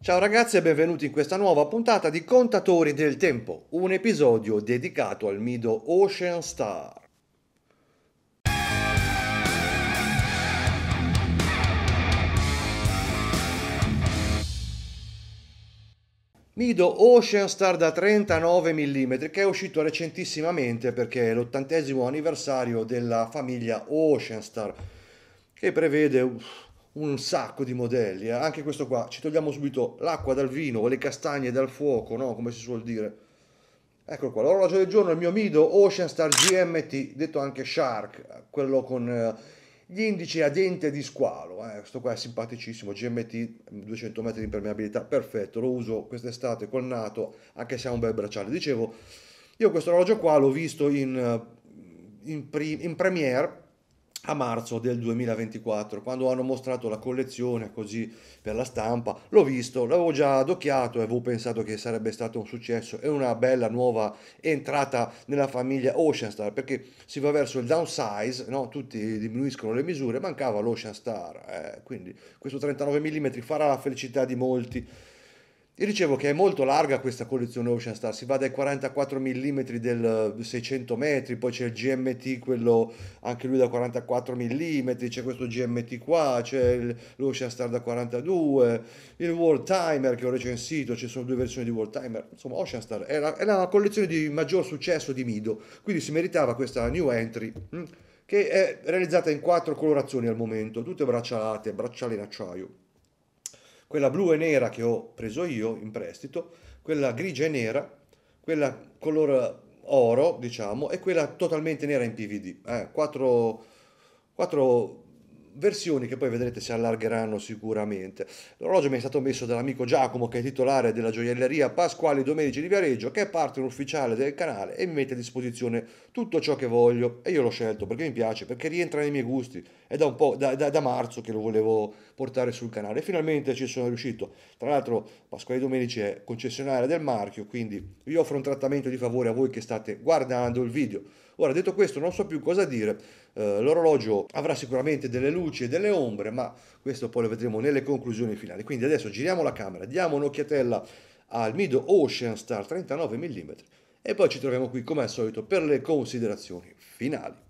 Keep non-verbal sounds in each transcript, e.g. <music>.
Ciao ragazzi e benvenuti in questa nuova puntata di Contatori del Tempo, un episodio dedicato al mido Ocean Star. Mido Ocean Star da 39 mm che è uscito recentissimamente perché è l'ottantesimo anniversario della famiglia Ocean Star che prevede un sacco di modelli, eh. anche questo qua, ci togliamo subito l'acqua dal vino, le castagne dal fuoco, no? come si suol dire. Eccolo qua, l'orologio del giorno, il mio Mido Ocean Star GMT, detto anche Shark, quello con eh, gli indici a dente di squalo, eh. questo qua è simpaticissimo, GMT 200 metri di impermeabilità, perfetto, lo uso quest'estate col nato, anche se ha un bel bracciale. Dicevo, io questo orologio qua l'ho visto in, eh, in, pre in premiere, a marzo del 2024 quando hanno mostrato la collezione così per la stampa l'ho visto l'avevo già adocchiato e avevo pensato che sarebbe stato un successo e una bella nuova entrata nella famiglia Ocean Star perché si va verso il downsize no? tutti diminuiscono le misure mancava l'Ocean Star eh, quindi questo 39 mm farà la felicità di molti io dicevo che è molto larga questa collezione Ocean Star, si va dai 44 mm del 600 metri, poi c'è il GMT, quello anche lui da 44 mm, c'è questo GMT qua, c'è l'Ocean Star da 42, il World Timer che ho recensito, ci sono due versioni di World Timer, insomma Ocean Star è la, è la collezione di maggior successo di Mido, quindi si meritava questa new entry hm, che è realizzata in quattro colorazioni al momento, tutte braccialate, bracciali in acciaio quella blu e nera che ho preso io in prestito, quella grigia e nera, quella color oro, diciamo, e quella totalmente nera in PVD. Eh, quattro, quattro versioni che poi vedrete si allargheranno sicuramente. L'orologio mi è stato messo dall'amico Giacomo che è titolare della gioielleria Pasquale Domenici di Viareggio che è parte ufficiale del canale e mi mette a disposizione tutto ciò che voglio e io l'ho scelto perché mi piace, perché rientra nei miei gusti è da un po', da, da, da marzo che lo volevo portare sul canale. Finalmente ci sono riuscito. Tra l'altro Pasquale Domenici è concessionaria del marchio, quindi vi offro un trattamento di favore a voi che state guardando il video. Ora, detto questo, non so più cosa dire. Eh, l'orologio avrà sicuramente delle luci e delle ombre, ma questo poi lo vedremo nelle conclusioni finali. Quindi adesso giriamo la camera, diamo un'occhiatella al Mido Ocean Star 39 mm e poi ci troviamo qui come al solito per le considerazioni finali.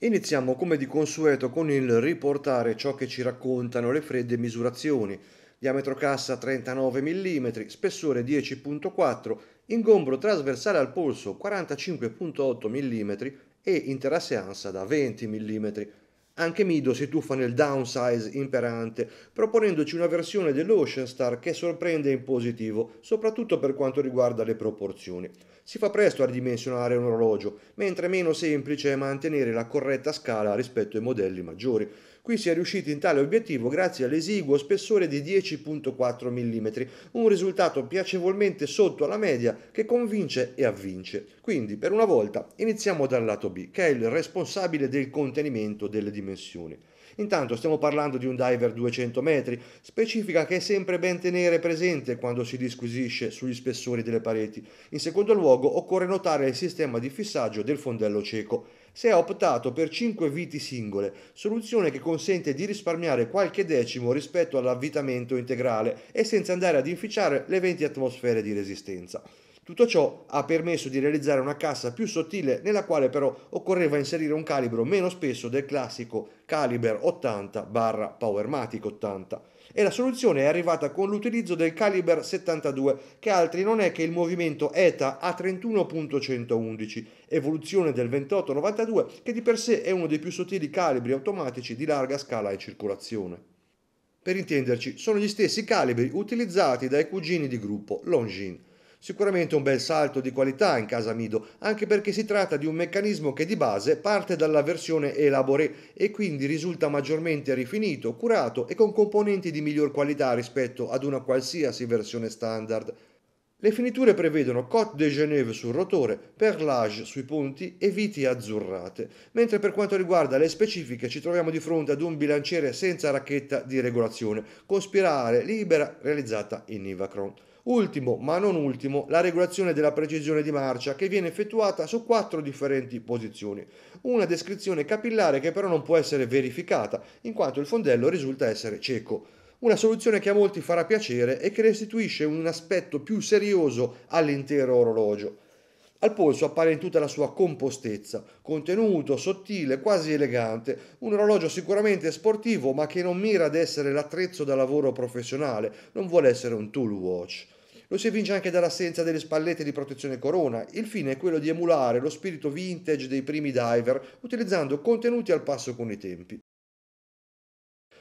Iniziamo come di consueto con il riportare ciò che ci raccontano le fredde misurazioni. Diametro cassa 39 mm, spessore 10.4, ingombro trasversale al polso 45.8 mm e interasse da 20 mm. Anche Mido si tuffa nel downsize imperante, proponendoci una versione dell'Ocean Star che sorprende in positivo, soprattutto per quanto riguarda le proporzioni. Si fa presto a ridimensionare un orologio, mentre meno semplice è mantenere la corretta scala rispetto ai modelli maggiori. Qui si è riusciti in tale obiettivo grazie all'esiguo spessore di 10.4 mm, un risultato piacevolmente sotto alla media che convince e avvince. Quindi, per una volta, iniziamo dal lato B, che è il responsabile del contenimento delle dimensioni. Intanto stiamo parlando di un diver 200 metri, specifica che è sempre ben tenere presente quando si disquisisce sugli spessori delle pareti. In secondo luogo occorre notare il sistema di fissaggio del fondello cieco, si è optato per 5 viti singole, soluzione che consente di risparmiare qualche decimo rispetto all'avvitamento integrale e senza andare ad inficiare le 20 atmosfere di resistenza. Tutto ciò ha permesso di realizzare una cassa più sottile nella quale però occorreva inserire un calibro meno spesso del classico Caliber 80 Powermatic 80 e la soluzione è arrivata con l'utilizzo del Caliber 72, che altri non è che il movimento ETA A31.111, evoluzione del 2892 che di per sé è uno dei più sottili calibri automatici di larga scala in circolazione. Per intenderci, sono gli stessi calibri utilizzati dai cugini di gruppo Longines. Sicuramente un bel salto di qualità in casa Mido, anche perché si tratta di un meccanismo che di base parte dalla versione Elabore e quindi risulta maggiormente rifinito, curato e con componenti di miglior qualità rispetto ad una qualsiasi versione standard. Le finiture prevedono Côte de Genève sul rotore, perlage sui ponti e viti azzurrate, mentre per quanto riguarda le specifiche ci troviamo di fronte ad un bilanciere senza racchetta di regolazione, con spirale libera realizzata in Ivacron. Ultimo, ma non ultimo, la regolazione della precisione di marcia che viene effettuata su quattro differenti posizioni. Una descrizione capillare che però non può essere verificata, in quanto il fondello risulta essere cieco. Una soluzione che a molti farà piacere e che restituisce un aspetto più serioso all'intero orologio. Al polso appare in tutta la sua compostezza, contenuto, sottile, quasi elegante, un orologio sicuramente sportivo ma che non mira ad essere l'attrezzo da lavoro professionale, non vuole essere un tool watch. Lo si evince anche dall'assenza delle spallette di protezione corona. Il fine è quello di emulare lo spirito vintage dei primi diver utilizzando contenuti al passo con i tempi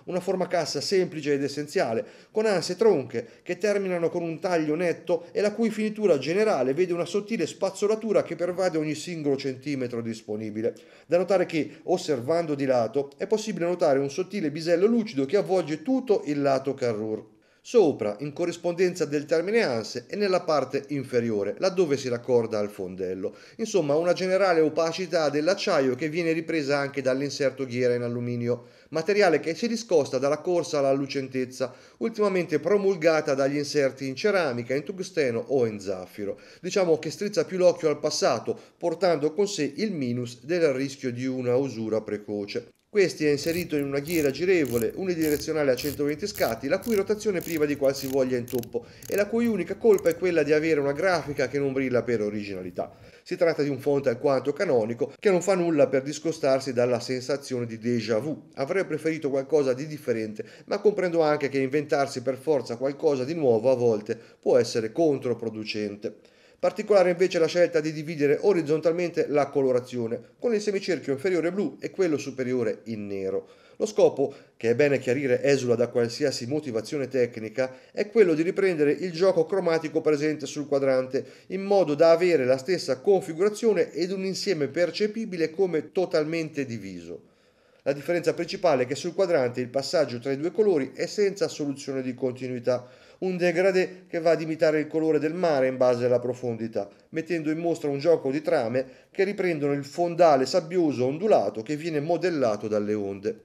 una forma cassa semplice ed essenziale, con anse tronche che terminano con un taglio netto e la cui finitura generale vede una sottile spazzolatura che pervade ogni singolo centimetro disponibile. Da notare che, osservando di lato, è possibile notare un sottile bisello lucido che avvolge tutto il lato Carrure sopra in corrispondenza del termine ANSE e nella parte inferiore, laddove si raccorda al fondello. Insomma, una generale opacità dell'acciaio che viene ripresa anche dall'inserto ghiera in alluminio, materiale che si discosta dalla corsa alla lucentezza, ultimamente promulgata dagli inserti in ceramica, in tungsteno o in zaffiro. Diciamo che strizza più l'occhio al passato, portando con sé il minus del rischio di una usura precoce. Questi è inserito in una ghiera girevole unidirezionale a 120 scatti, la cui rotazione è priva di qualsivoglia intoppo e la cui unica colpa è quella di avere una grafica che non brilla per originalità. Si tratta di un fonte alquanto canonico che non fa nulla per discostarsi dalla sensazione di déjà vu. Avrei preferito qualcosa di differente, ma comprendo anche che inventarsi per forza qualcosa di nuovo a volte può essere controproducente. Particolare invece la scelta di dividere orizzontalmente la colorazione, con il semicerchio inferiore blu e quello superiore in nero. Lo scopo, che è bene chiarire esula da qualsiasi motivazione tecnica, è quello di riprendere il gioco cromatico presente sul quadrante, in modo da avere la stessa configurazione ed un insieme percepibile come totalmente diviso. La differenza principale è che sul quadrante il passaggio tra i due colori è senza soluzione di continuità, un degradé che va ad imitare il colore del mare in base alla profondità, mettendo in mostra un gioco di trame che riprendono il fondale sabbioso ondulato che viene modellato dalle onde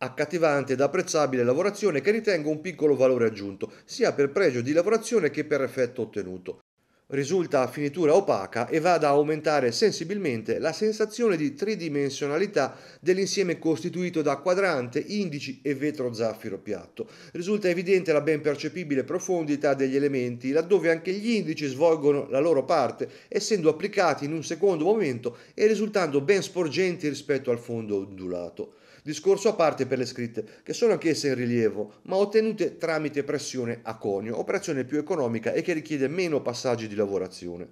accattivante ed apprezzabile lavorazione che ritengo un piccolo valore aggiunto, sia per pregio di lavorazione che per effetto ottenuto risulta a finitura opaca e va ad aumentare sensibilmente la sensazione di tridimensionalità dell'insieme costituito da quadrante, indici e vetro zaffiro piatto. Risulta evidente la ben percepibile profondità degli elementi, laddove anche gli indici svolgono la loro parte, essendo applicati in un secondo momento e risultando ben sporgenti rispetto al fondo ondulato discorso a parte per le scritte, che sono anch'esse in rilievo, ma ottenute tramite pressione a conio, operazione più economica e che richiede meno passaggi di lavorazione.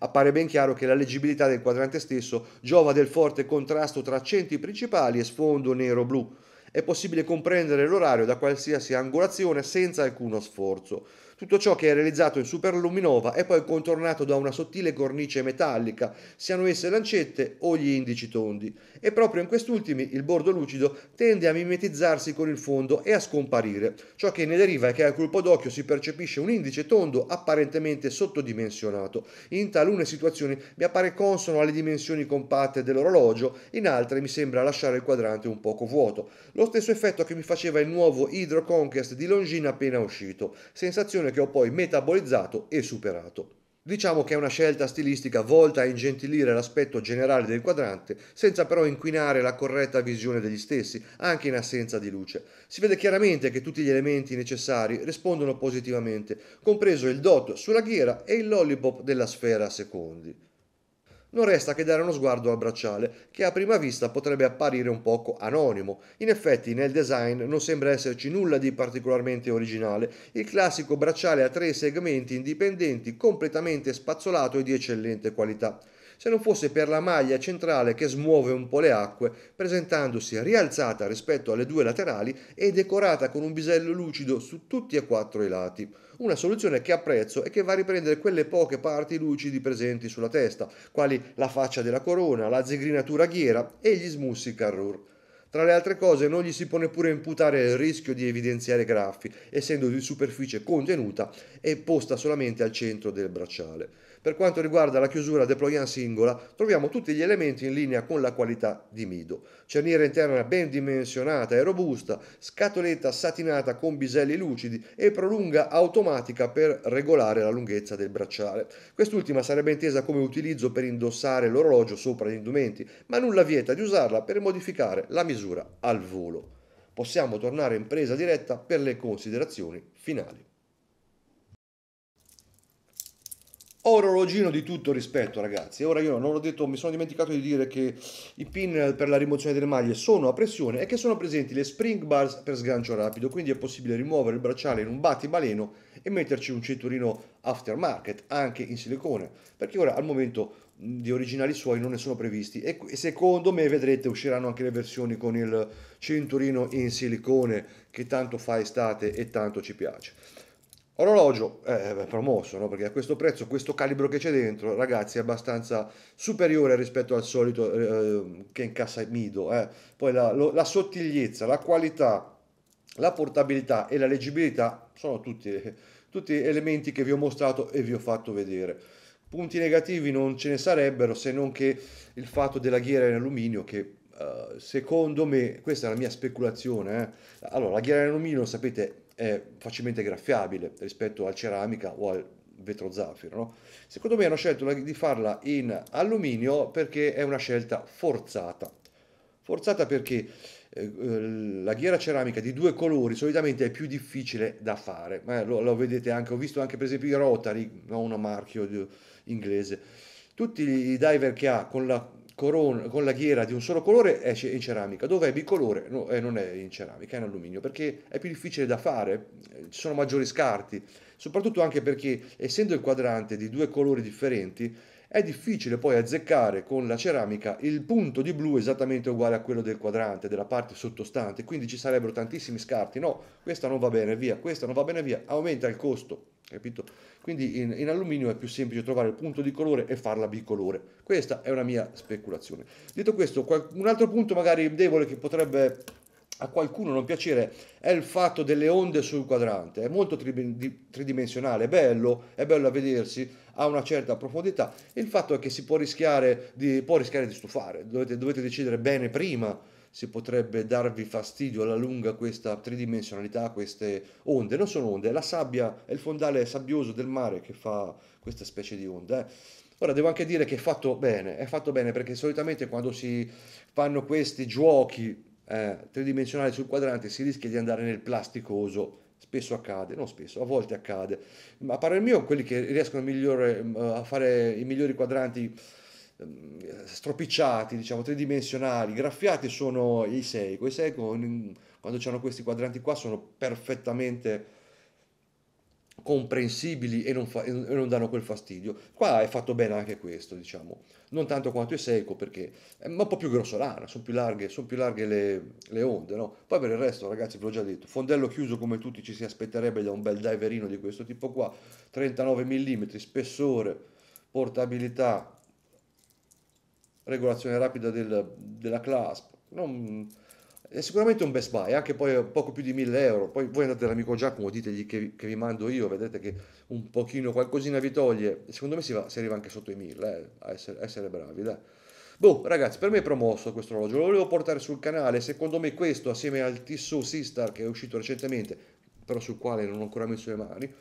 Appare ben chiaro che la leggibilità del quadrante stesso giova del forte contrasto tra accenti principali e sfondo nero-blu. È possibile comprendere l'orario da qualsiasi angolazione senza alcuno sforzo. Tutto ciò che è realizzato in superluminova è poi contornato da una sottile cornice metallica, siano esse lancette o gli indici tondi, e proprio in quest'ultimi il bordo lucido tende a mimetizzarsi con il fondo e a scomparire. Ciò che ne deriva è che al colpo d'occhio si percepisce un indice tondo apparentemente sottodimensionato. In talune situazioni mi appare consono alle dimensioni compatte dell'orologio, in altre mi sembra lasciare il quadrante un poco vuoto. Lo stesso effetto che mi faceva il nuovo Hydro Conquest di Longin appena uscito. Sensazione che ho poi metabolizzato e superato. Diciamo che è una scelta stilistica volta a ingentilire l'aspetto generale del quadrante, senza però inquinare la corretta visione degli stessi, anche in assenza di luce. Si vede chiaramente che tutti gli elementi necessari rispondono positivamente, compreso il dot sulla ghiera e il lollipop della sfera a secondi non resta che dare uno sguardo al bracciale, che a prima vista potrebbe apparire un poco anonimo. In effetti nel design non sembra esserci nulla di particolarmente originale, il classico bracciale a tre segmenti indipendenti completamente spazzolato e di eccellente qualità se non fosse per la maglia centrale che smuove un po' le acque, presentandosi rialzata rispetto alle due laterali e decorata con un bisello lucido su tutti e quattro i lati. Una soluzione che apprezzo e che va a riprendere quelle poche parti lucidi presenti sulla testa, quali la faccia della corona, la zigrinatura ghiera e gli smussi carrur. Tra le altre cose non gli si può neppure imputare il rischio di evidenziare graffi, essendo di superficie contenuta e posta solamente al centro del bracciale. Per quanto riguarda la chiusura deployant singola, troviamo tutti gli elementi in linea con la qualità di Mido. Cerniera interna ben dimensionata e robusta, scatoletta satinata con biselli lucidi e prolunga automatica per regolare la lunghezza del bracciale. Quest'ultima sarebbe intesa come utilizzo per indossare l'orologio sopra gli indumenti, ma nulla vieta di usarla per modificare la misura al volo. Possiamo tornare in presa diretta per le considerazioni finali. orologino di tutto rispetto ragazzi ora io non l'ho detto mi sono dimenticato di dire che i pin per la rimozione delle maglie sono a pressione e che sono presenti le spring bars per sgancio rapido quindi è possibile rimuovere il bracciale in un battibaleno e metterci un cinturino aftermarket anche in silicone perché ora al momento di originali suoi non ne sono previsti e secondo me vedrete usciranno anche le versioni con il cinturino in silicone che tanto fa estate e tanto ci piace Orologio eh, promosso, no? perché a questo prezzo, questo calibro che c'è dentro, ragazzi, è abbastanza superiore rispetto al solito eh, che incassa il Mido. Eh. Poi la, lo, la sottigliezza, la qualità, la portabilità e la leggibilità sono tutti, <laughs> tutti elementi che vi ho mostrato e vi ho fatto vedere. Punti negativi non ce ne sarebbero se non che il fatto della ghiera in alluminio che Uh, secondo me, questa è la mia speculazione, eh? allora la ghiera in alluminio, sapete, è facilmente graffiabile rispetto al ceramica o al vetro zaffiro. No? Secondo me hanno scelto di farla in alluminio perché è una scelta forzata. Forzata perché eh, la ghiera ceramica di due colori solitamente è più difficile da fare, eh, lo, lo, vedete anche, ho visto anche per esempio i Rotary, no, un marchio di, inglese, tutti i diver che ha con la corona, con la ghiera di un solo colore è in ceramica, dove è bicolore no, eh, non è in ceramica, è in alluminio, perché è più difficile da fare, eh, ci sono maggiori scarti, soprattutto anche perché essendo il quadrante di due colori differenti, è difficile poi azzeccare con la ceramica il punto di blu esattamente uguale a quello del quadrante, della parte sottostante, quindi ci sarebbero tantissimi scarti, no, questa non va bene, via, questa non va bene, via, aumenta il costo Capito? Quindi in, in, alluminio è più semplice trovare il punto di colore e farla bicolore. Questa è una mia speculazione. Detto questo, un altro punto magari debole che potrebbe a qualcuno non piacere è il fatto delle onde sul quadrante. È molto tridimensionale, è bello, è bello a vedersi, ha una certa profondità. Il fatto è che si può rischiare di, può rischiare di stufare, dovete, dovete decidere bene prima se potrebbe darvi fastidio alla lunga questa tridimensionalità, queste onde, non sono onde, è la sabbia, è il fondale sabbioso del mare che fa questa specie di onda. Eh. Ora devo anche dire che è fatto bene, è fatto bene perché solitamente quando si fanno questi giochi eh, tridimensionali sul quadrante si rischia di andare nel plasticoso, spesso accade, non spesso, a volte accade, ma a parer mio quelli che riescono migliore, eh, a fare i migliori quadranti Ehm, stropicciati, diciamo tridimensionali, graffiati sono i Seiko. I Seiko quando c'hanno questi quadranti qua sono perfettamente comprensibili e non, fa, e non, danno quel fastidio. Qua è fatto bene anche questo, diciamo, non tanto quanto i Seiko perché è un po' più grossolana, sono più larghe, sono più larghe le, le, onde, no? Poi per il resto, ragazzi, ve l'ho già detto, fondello chiuso come tutti ci si aspetterebbe da un bel diverino di questo tipo qua, 39 mm, spessore, portabilità, regolazione rapida del, della CLASP. Non, è sicuramente un best buy, anche poi poco più di 1000 euro. Poi voi andate all'amico Giacomo, ditegli che, che vi mando io, vedete che un pochino qualcosina vi toglie. Secondo me si, va, si arriva anche sotto i 1000, eh, a, essere, essere bravi, dai. Boh, ragazzi, per me è promosso questo orologio, lo volevo portare sul canale, secondo me questo, assieme al Tissot Sistar che è uscito recentemente, però sul quale non ho ancora messo le mani,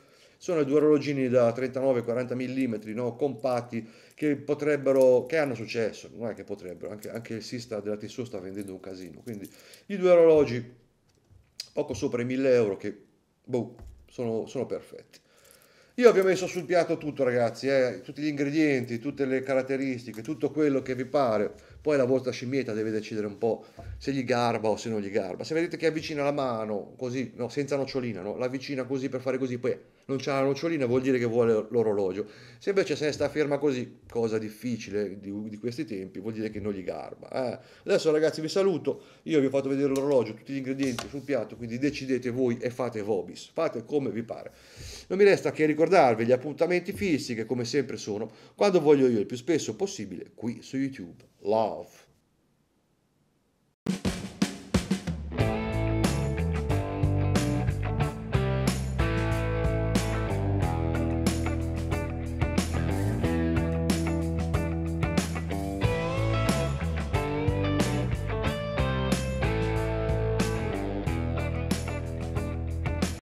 sono due orologini da 39-40 mm no? compatti che potrebbero, che hanno successo, non è che potrebbero, anche, anche il Sista della Tissot sta vendendo un casino, quindi i due orologi poco sopra i 1000 euro che boh, sono, sono perfetti. Io vi ho messo sul piatto tutto ragazzi, eh? tutti gli ingredienti, tutte le caratteristiche, tutto quello che vi pare poi la vostra scimmietta deve decidere un po' se gli garba o se non gli garba. Se vedete che avvicina la mano così, no, senza nocciolina, no? la avvicina così per fare così, poi non c'ha la nocciolina vuol dire che vuole l'orologio. Se invece se ne sta ferma così, cosa difficile di, di questi tempi, vuol dire che non gli garba. Eh. Adesso ragazzi vi saluto, io vi ho fatto vedere l'orologio, tutti gli ingredienti sul piatto, quindi decidete voi e fate vobis, fate come vi pare. Non mi resta che ricordarvi gli appuntamenti fissi che come sempre sono quando voglio io il più spesso possibile qui su YouTube. Live. resolve